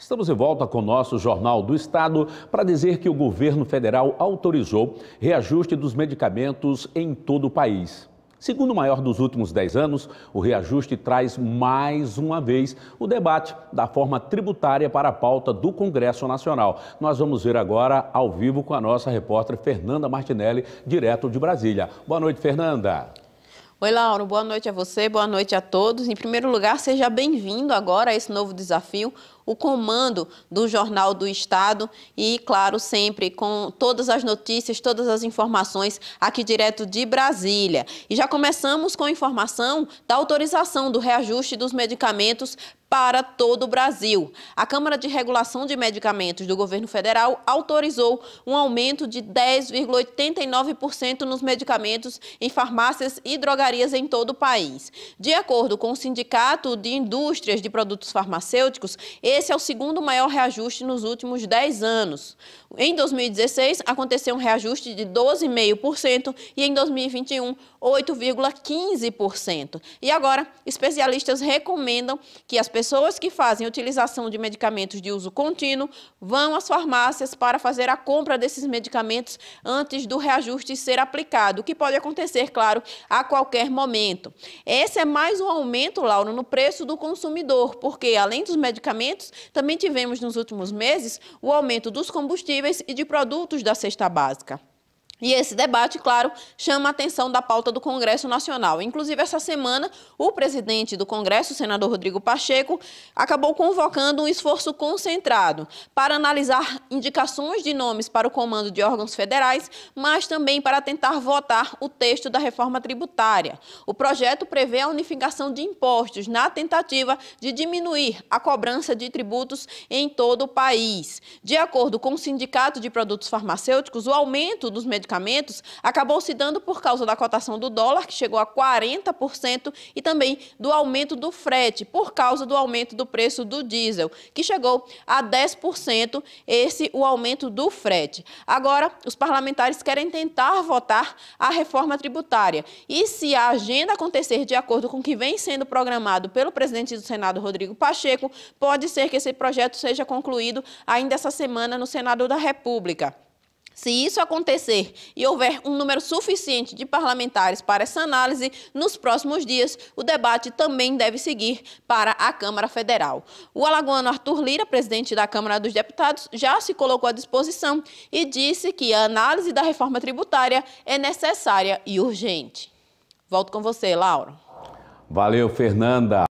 Estamos de volta com o nosso Jornal do Estado para dizer que o governo federal autorizou reajuste dos medicamentos em todo o país. Segundo o maior dos últimos 10 anos, o reajuste traz mais uma vez o debate da forma tributária para a pauta do Congresso Nacional. Nós vamos ver agora ao vivo com a nossa repórter Fernanda Martinelli, direto de Brasília. Boa noite, Fernanda. Oi, Lauro, boa noite a você, boa noite a todos. Em primeiro lugar, seja bem-vindo agora a esse novo desafio, o comando do Jornal do Estado e, claro, sempre com todas as notícias, todas as informações aqui direto de Brasília. E já começamos com a informação da autorização do reajuste dos medicamentos para todo o Brasil. A Câmara de Regulação de Medicamentos do governo federal autorizou um aumento de 10,89% nos medicamentos em farmácias e drogarias em todo o país. De acordo com o Sindicato de Indústrias de Produtos Farmacêuticos, esse é o segundo maior reajuste nos últimos 10 anos. Em 2016, aconteceu um reajuste de 12,5% e em 2021, 8,15%. E agora, especialistas recomendam que as pessoas pessoas que fazem utilização de medicamentos de uso contínuo vão às farmácias para fazer a compra desses medicamentos antes do reajuste ser aplicado, o que pode acontecer, claro, a qualquer momento. Esse é mais um aumento, Lauro, no preço do consumidor, porque além dos medicamentos, também tivemos nos últimos meses o aumento dos combustíveis e de produtos da cesta básica. E esse debate, claro, chama a atenção da pauta do Congresso Nacional. Inclusive, essa semana, o presidente do Congresso, o senador Rodrigo Pacheco, acabou convocando um esforço concentrado para analisar indicações de nomes para o comando de órgãos federais, mas também para tentar votar o texto da reforma tributária. O projeto prevê a unificação de impostos na tentativa de diminuir a cobrança de tributos em todo o país. De acordo com o Sindicato de Produtos Farmacêuticos, o aumento dos medicamentos acabou se dando por causa da cotação do dólar, que chegou a 40%, e também do aumento do frete, por causa do aumento do preço do diesel, que chegou a 10%. Esse esse o aumento do frete. Agora, os parlamentares querem tentar votar a reforma tributária. E se a agenda acontecer de acordo com o que vem sendo programado pelo presidente do Senado, Rodrigo Pacheco, pode ser que esse projeto seja concluído ainda essa semana no Senado da República. Se isso acontecer e houver um número suficiente de parlamentares para essa análise, nos próximos dias o debate também deve seguir para a Câmara Federal. O alagoano Arthur Lira, presidente da Câmara dos Deputados, já se colocou à disposição e disse que a análise da reforma tributária é necessária e urgente. Volto com você, Laura. Valeu, Fernanda.